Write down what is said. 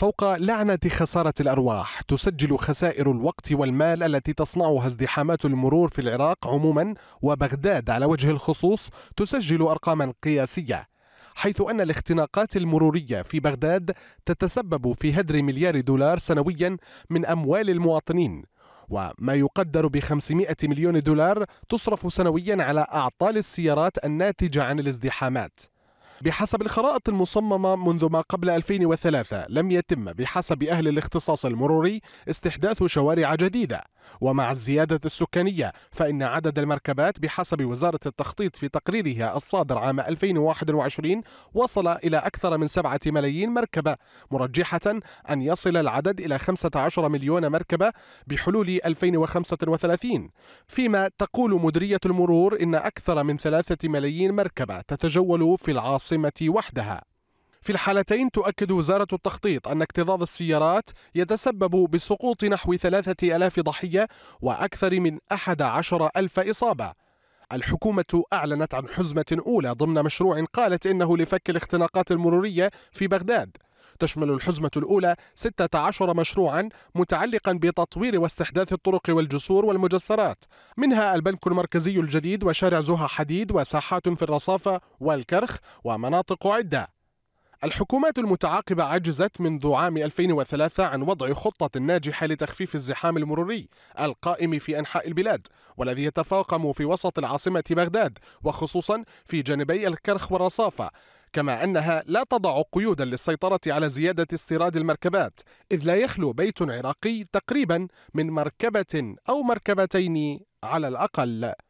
فوق لعنة خسارة الأرواح تسجل خسائر الوقت والمال التي تصنعها ازدحامات المرور في العراق عموما وبغداد على وجه الخصوص تسجل أرقاما قياسية حيث أن الاختناقات المرورية في بغداد تتسبب في هدر مليار دولار سنويا من أموال المواطنين وما يقدر ب 500 مليون دولار تصرف سنويا على أعطال السيارات الناتجة عن الازدحامات بحسب الخرائط المصممة منذ ما قبل 2003 لم يتم بحسب أهل الاختصاص المروري استحداث شوارع جديدة ومع الزيادة السكانية فإن عدد المركبات بحسب وزارة التخطيط في تقريرها الصادر عام 2021 وصل إلى أكثر من 7 ملايين مركبة مرجحة أن يصل العدد إلى 15 مليون مركبة بحلول 2035 فيما تقول مديرية المرور إن أكثر من 3 ملايين مركبة تتجول في العاصمة وحدها في الحالتين تؤكد وزارة التخطيط أن اكتظاظ السيارات يتسبب بسقوط نحو 3000 ضحية وأكثر من عشر ألف إصابة الحكومة أعلنت عن حزمة أولى ضمن مشروع قالت إنه لفك الاختناقات المرورية في بغداد تشمل الحزمة الأولى 16 مشروعا متعلقا بتطوير واستحداث الطرق والجسور والمجسرات منها البنك المركزي الجديد وشارع زها حديد وساحات في الرصافة والكرخ ومناطق عدة الحكومات المتعاقبة عجزت منذ عام 2003 عن وضع خطة ناجحة لتخفيف الزحام المروري القائم في أنحاء البلاد والذي يتفاقم في وسط العاصمة بغداد وخصوصا في جانبي الكرخ والرصافة كما أنها لا تضع قيودا للسيطرة على زيادة استيراد المركبات إذ لا يخلو بيت عراقي تقريبا من مركبة أو مركبتين على الأقل